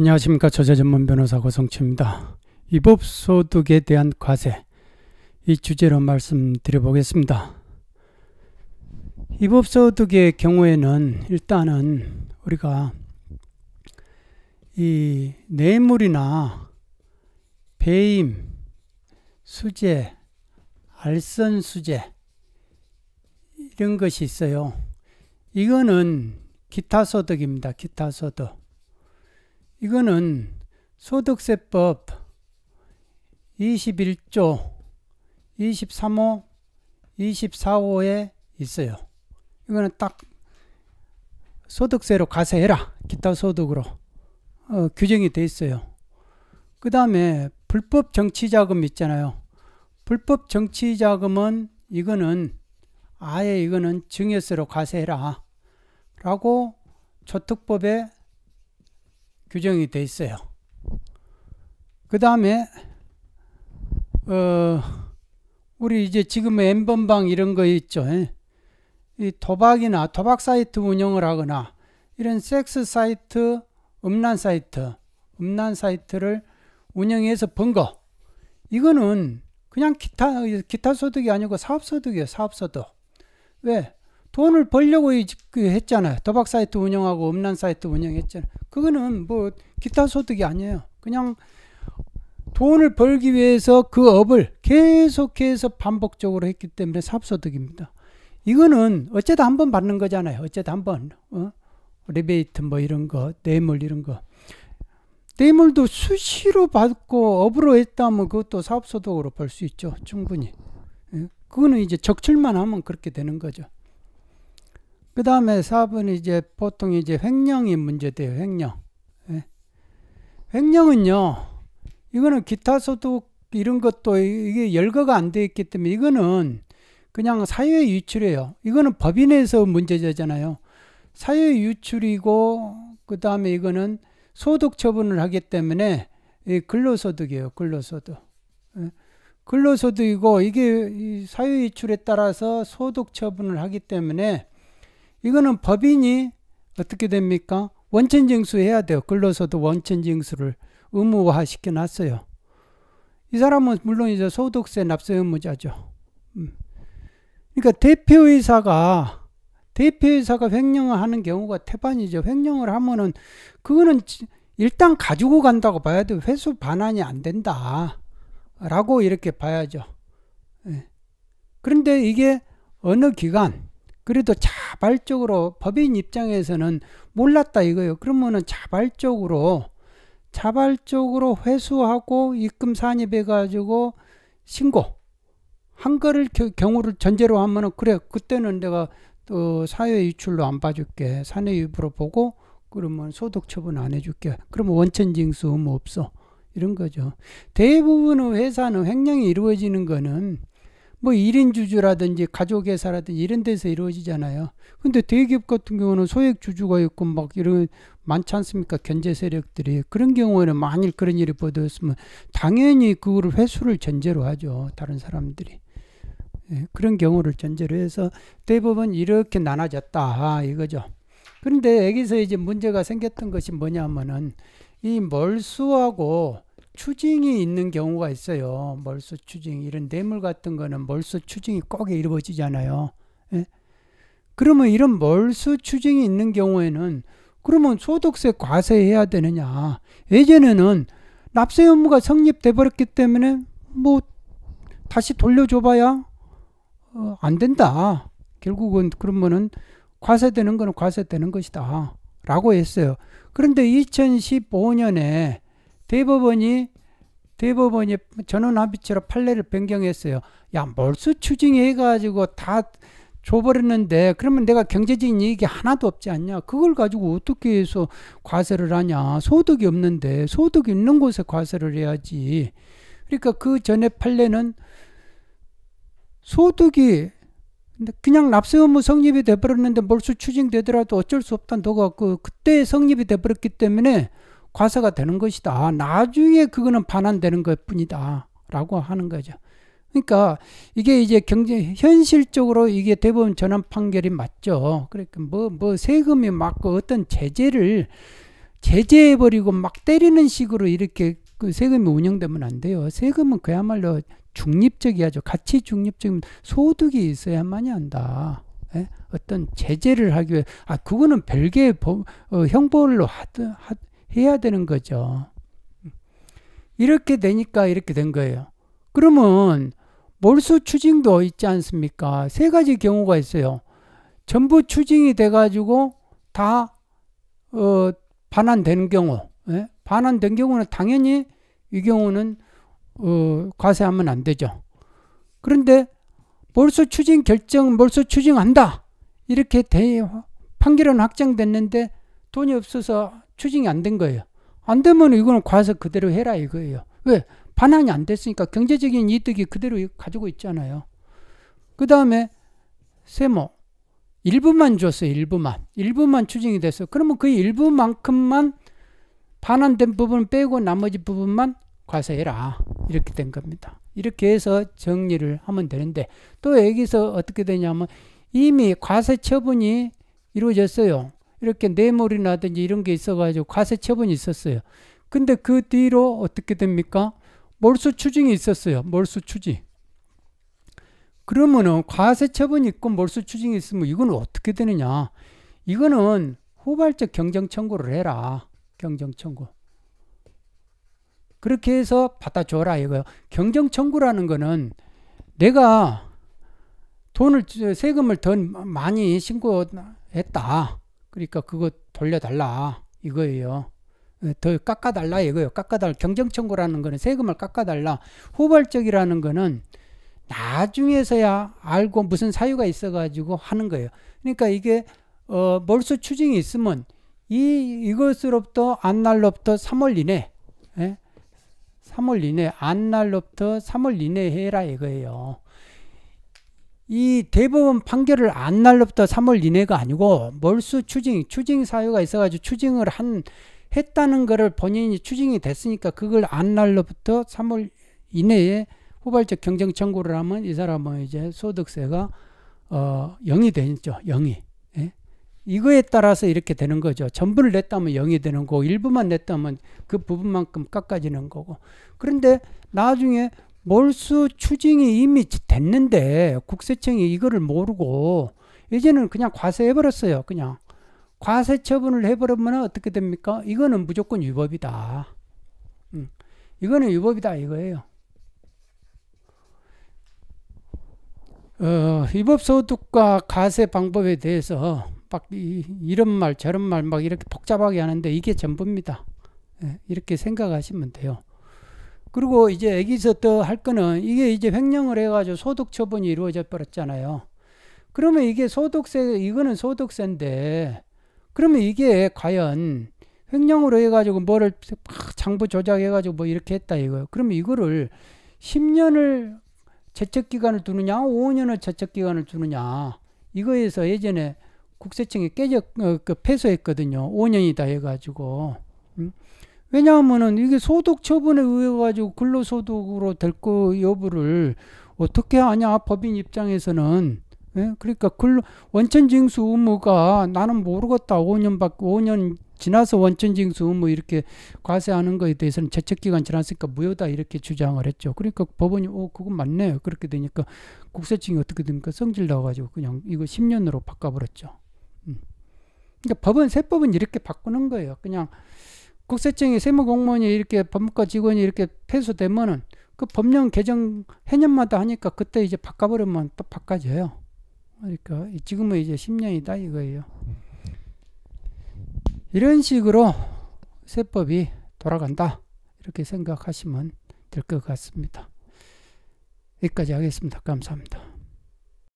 안녕하십니까 저자 전문 변호사 고성치입니다. 위법소득에 대한 과세 이 주제로 말씀드려보겠습니다. 위법소득의 경우에는 일단은 우리가 이 뇌물이나 배임, 수재, 알선 수재 이런 것이 있어요. 이거는 기타 소득입니다. 기타 소득. 이거는 소득세법 21조 23호 24호에 있어요. 이거는 딱 소득세로 가세해라. 기타 소득으로 어, 규정이 돼 있어요. 그 다음에 불법 정치자금 있잖아요. 불법 정치자금은 이거는 아예 이거는 증여세로 가세해라. 라고 조특법에 규정이 돼 있어요. 그 다음에 어 우리 이제 지금 엠번방 이런 거 있죠. 예? 이 도박이나 도박 사이트 운영을 하거나 이런 섹스 사이트, 음란 사이트, 음란 사이트를 운영해서 번 거. 이거는 그냥 기타 기타 소득이 아니고 사업 소득이에요. 사업 소득. 왜? 돈을 벌려고 그 했잖아요. 도박 사이트 운영하고 음란 사이트 운영했잖아요. 그거는 뭐 기타 소득이 아니에요. 그냥 돈을 벌기 위해서 그 업을 계속해서 반복적으로 했기 때문에 사업소득입니다. 이거는 어쨌든한번 받는 거잖아요. 어쨌든한 번. 어? 리베이트 뭐 이런 거, 뇌물 이런 거. 뇌물도 수시로 받고 업으로 했다면 그것도 사업소득으로 볼 수 있죠. 충분히. 예? 그거는 이제 적출만 하면 그렇게 되는 거죠. 그 다음에 4번이 이제 보통 이제 횡령이 문제돼요. 횡령. 예. 횡령은요. 이거는 기타 소득 이런 것도 이게 열거가 안 되어 있기 때문에 이거는 그냥 사회 유출이에요. 이거는 법인에서 문제되잖아요. 사회 유출이고 그 다음에 이거는 소득 처분을 하기 때문에 근로소득이에요. 근로소득. 예. 근로소득이고 이게 사회 유출에 따라서 소득 처분을 하기 때문에 이거는 법인이 어떻게 됩니까? 원천 징수해야 돼요. 근로소득 원천 징수를 의무화 시켜놨어요. 이 사람은 물론 이제 소득세 납세 의무자죠. 음. 그러니까 대표이사가 대표이사가 횡령을 하는 경우가 태반이죠. 횡령을 하면은 그거는 일단 가지고 간다고 봐야 돼. 회수 반환이 안 된다. 라고 이렇게 봐야죠. 예. 그런데 이게 어느 기간 그래도 자발적으로 법인 입장에서는 몰랐다 이거예요. 그러면은 자발적으로 자발적으로 회수하고 입금 산입해 가지고 신고 한 거를 경우를 전제로 하면은 그래 그때는 내가 또 사회 유출로 안 봐줄게 사내 유부로 보고 그러면 소득 처분 안 해줄게 그러면 원천 징수 뭐 없어 이런 거죠 대부분의 회사는 횡령이 이루어지는 거는 뭐 1인 주주라든지 가족회사라든지 이런 데서 이루어지잖아요. 근데 대기업 같은 경우는 소액 주주가 있고 막 이런 많지 않습니까? 견제 세력들이. 그런 경우에는 만일 그런 일이 벌어졌으면 당연히 그거를 회수를 전제로 하죠. 다른 사람들이. 예, 그런 경우를 전제로 해서 대법은 이렇게 나눠졌다. 아, 이거죠. 그런데 여기서 이제 문제가 생겼던 것이 뭐냐면은 이 멀수하고 추징이 있는 경우가 있어요. 멀수 추징 이런 뇌물 같은 거는 멀수 추징이 꼭 이루어지잖아요. 예? 그러면 이런 멀수 추징이 있는 경우에는 그러면 소득세 과세해야 되느냐? 예전에는 납세 의무가 성립돼 버렸기 때문에 뭐 다시 돌려줘봐야 어, 안 된다. 결국은 그러면은 과세되는 거는 과세되는 것이다라고 했어요. 그런데 2015년에 대법원이 대법원이 전원 합의체로 판례를 변경했어요. 야 몰수 추징해가지고 다 줘버렸는데 그러면 내가 경제적인 이익이 하나도 없지 않냐? 그걸 가지고 어떻게 해서 과세를 하냐? 소득이 없는데 소득이 있는 곳에 과세를 해야지. 그러니까 그 전에 판례는 소득이 그냥 납세 업무 성립이 돼버렸는데 몰수 추징되더라도 어쩔 수 없다. 는도가그 그때 성립이 돼버렸기 때문에 과세가 되는 것이다. 나중에 그거는 반환되는 것 뿐이다. 라고 하는 거죠. 그러니까 이게 이제 경제 현실적으로 이게 대법원 전환 판결이 맞죠. 그러니까 뭐뭐 뭐 세금이 맞고 어떤 제재를 제재해 버리고 막 때리는 식으로 이렇게 그 세금이 운영되면 안 돼요. 세금은 그야말로 중립적이야죠. 가치 중립적인 소득이 있어야만이 한다. 예? 어떤 제재를 하기 위해 아 그거는 별개의 어, 형벌로 하든 하, 해야 되는 거죠. 이렇게 되니까 이렇게 된 거예요. 그러면 몰수 추징도 있지 않습니까? 세 가지 경우가 있어요. 전부 추징이 돼가지고 다 어, 반환되는 경우, 예? 반환된 경우는 당연히 이 경우는 어, 과세하면 안 되죠. 그런데 몰수 추징 결정, 몰수 추징한다 이렇게 대, 판결은 확정됐는데 돈이 없어서 추징이 안 된 거예요. 안 되면 이거는 과세 그대로 해라 이거예요. 왜? 반환이 안 됐으니까 경제적인 이득이 그대로 가지고 있잖아요. 그 다음에 세모. 일부만 줬어요. 일부만. 일부만 추징이 됐어 그러면 그 일부만큼만 반환된 부분 빼고 나머지 부분만 과세해라. 이렇게 된 겁니다. 이렇게 해서 정리를 하면 되는데 또 여기서 어떻게 되냐면 이미 과세 처분이 이루어졌어요. 이렇게 뇌물이라든지 이런 게 있어가지고 과세 처분이 있었어요. 근데 그 뒤로 어떻게 됩니까? 몰수 추징이 있었어요. 몰수 추징. 그러면은 과세 처분이 있고 몰수 추징이 있으면 이건 어떻게 되느냐? 이거는 후발적 경정 청구를 해라. 경정 청구. 그렇게 해서 받아줘라 이거요. 경정 청구라는 거는 내가 돈을 세금을 더 많이 신고했다. 그러니까 그거 돌려달라 이거예요. 어, 더 깎아달라 이거예요. 깎아달 라경정청구라는 거는 세금을 깎아달라. 후발적이라는 거는 나중에서야 알고 무슨 사유가 있어가지고 하는 거예요. 그러니까 이게 어, 몰수 추징이 있으면 이 이것으로부터 안 날로부터 3월 이내, 예? 3월 이내 안 날로부터 3월 이내 해라 이거예요. 이 대법원 판결을 안 날로부터 3월 이내가 아니고 멀수 추징, 추징 사유가 있어가지고 추징을 한 했다는 거를 본인이 추징이 됐으니까 그걸 안 날로부터 3월 이내에 후발적 경쟁 청구를 하면 이 사람은 이제 소득세가 어 0이 되죠. 0이. 예? 이거에 따라서 이렇게 되는 거죠. 전부를 냈다면 0이 되는 거고 일부만 냈다면 그 부분만큼 깎아지는 거고. 그런데 나중에 몰수 추징이 이미 됐는데 국세청이 이거를 모르고 이제는 그냥 과세해버렸어요. 그냥 과세 처분을 해버리면 어떻게 됩니까? 이거는 무조건 위법이다. 음, 이거는 위법이다 이거예요. 어, 위법소득과 과세 방법에 대해서 막 이, 런말 저런 말 막 이렇게 복잡하게 하는데 이게 전부입니다. 예, 이렇게 생각하시면 돼요. 그리고 이제 여기서또 할 거는 이게 이제 횡령을 해가지고 소득 처분이 이루어져 버렸잖아요. 그러면 이게 소득세, 이거는 소득세인데, 그러면 이게 과연 횡령으로 해가지고 뭐를 장부 조작해가지고 뭐 이렇게 했다 이거요. 그러면 이거를 10년을 제척기간을 두느냐, 5년을 제척기간을 두느냐. 이거에서 예전에 국세청이 깨져, 어, 그폐쇄했거든요 5년이다 해가지고. 왜냐하면은 이게 소득 처분에 의해 가지고 근로소득으로 될 거 여부를 어떻게 하냐 법인 입장에서는 예? 그러니까 근로 원천징수 의무가 나는 모르겠다 5년밖에 5년 지나서 원천징수 의무 이렇게 과세하는 거에 대해서는 제척기간 지났으니까 무효다 이렇게 주장을 했죠. 그러니까 법원이 오 그건 맞네요. 그렇게 되니까 국세청이 어떻게 됩니까 성질 나가지고 그냥 이거 10년으로 바꿔버렸죠. 음. 그러니까 법은 세법은 이렇게 바꾸는 거예요. 그냥 국세청이 세무공무원이 이렇게 법무과 직원이 이렇게 폐수되면은 그 법령 개정 해년마다 하니까 그때 이제 바꿔버리면 또 바꿔져요. 그러니까 지금은 이제 10년이다 이거예요. 이런 식으로 세법이 돌아간다 이렇게 생각하시면 될 것 같습니다. 여기까지 하겠습니다. 감사합니다.